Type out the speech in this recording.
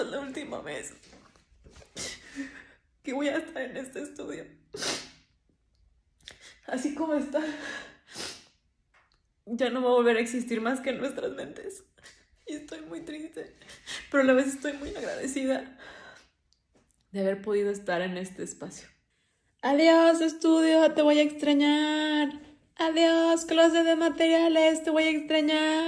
es la última vez que voy a estar en este estudio. Así como está, ya no va a volver a existir más que en nuestras mentes. Y estoy muy triste, pero a la vez estoy muy agradecida de haber podido estar en este espacio. Adiós, estudio, te voy a extrañar. Adiós, clase de materiales, te voy a extrañar.